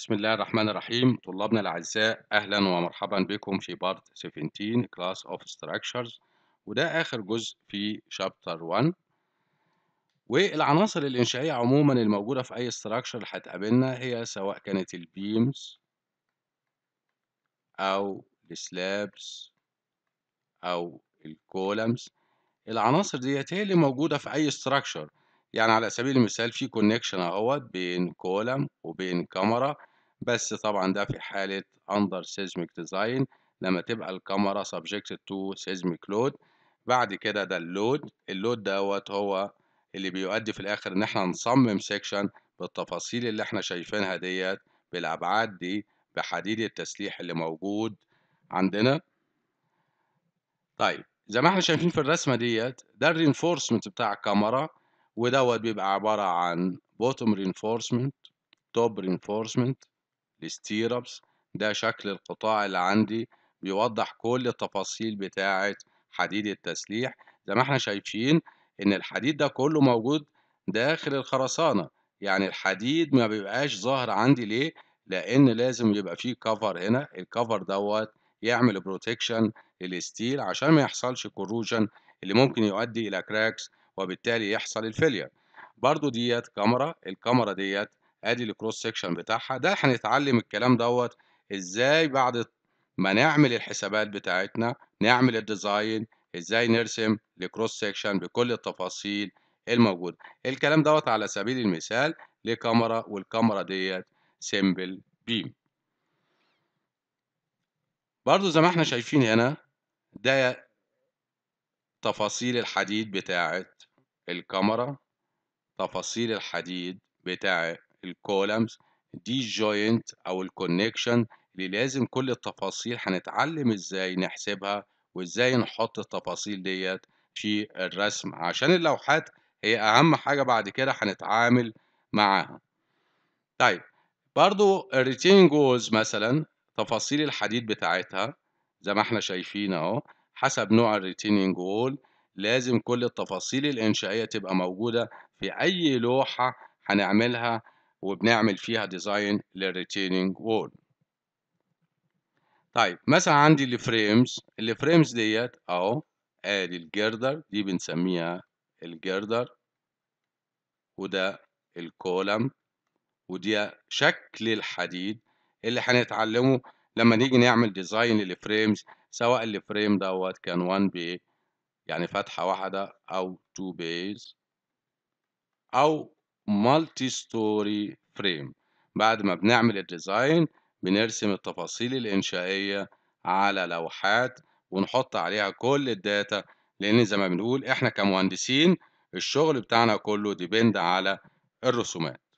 بسم الله الرحمن الرحيم طلابنا الأعزاء أهلا ومرحبا بكم في بارت 17 Class of Structures وده آخر جزء في شابتر 1 والعناصر الإنشائية عموما الموجودة في أي structure هتقابلنا هي سواء كانت البيمز أو السلابس أو الكولمز العناصر ديت هي اللي موجودة في أي structure يعني على سبيل المثال في كونكشن اهوت بين كولم وبين كاميرا بس طبعا ده في حالة under seismic design لما تبقى الكاميرا subjected to seismic load بعد كده ده اللود اللود دوت هو اللي بيؤدي في الآخر إن احنا نصمم سيكشن بالتفاصيل اللي احنا شايفينها ديت بالأبعاد دي بحديد التسليح اللي موجود عندنا طيب زي ما احنا شايفين في الرسمة ديت ده الرينفورسمنت بتاع الكاميرا ودوت بيبقى عبارة عن بوتوم رينفورسمنت توب رينفورسمنت الستيربس ده شكل القطاع اللي عندي بيوضح كل التفاصيل بتاعة حديد التسليح زي ما احنا شايفين ان الحديد ده كله موجود داخل الخرسانة يعني الحديد ما بيبقاش ظاهر عندي ليه لان لازم يبقى فيه كفر هنا الكفر دوت يعمل بروتكشن للستيل عشان ما يحصلش كروجن اللي ممكن يؤدي الى كراكس وبالتالي يحصل الفيلير برضو ديت كاميرا الكاميرا ديت ادي الكروس سكشن بتاعها ده هنتعلم الكلام دوت ازاي بعد ما نعمل الحسابات بتاعتنا نعمل الديزاين ازاي نرسم الكروس سكشن بكل التفاصيل الموجوده الكلام دوت على سبيل المثال لكاميرا والكاميرا ديت سيمبل بيم برضو زي ما احنا شايفين هنا ده تفاصيل الحديد بتاعت الكاميرا تفاصيل الحديد بتاعت الكولمز دي جوينت او الكونكشن اللي لازم كل التفاصيل هنتعلم ازاي نحسبها وازاي نحط التفاصيل ديت في الرسم عشان اللوحات هي اهم حاجه بعد كده هنتعامل معاها طيب برضو الريتين جوز مثلا تفاصيل الحديد بتاعتها زي ما احنا شايفين اهو حسب نوع الريتيننج وول لازم كل التفاصيل الانشائيه تبقى موجوده في اي لوحه هنعملها وبنعمل فيها ديزاين للريتيننج وول طيب مثلا عندي الفريمز الفريمز ديت اهو ادي الجردر دي بنسميها الجردر وده الكولم ودي شكل الحديد اللي هنتعلمه لما نيجي نعمل ديزاين للفريمز سواء الفريم دوت كان 1 بي يعني فتحة واحدة أو 2 بيز أو مالتي ستوري فريم بعد ما بنعمل الديزاين بنرسم التفاصيل الإنشائية على لوحات ونحط عليها كل الداتا لأن زي ما بنقول إحنا كمهندسين الشغل بتاعنا كله ديبند على الرسومات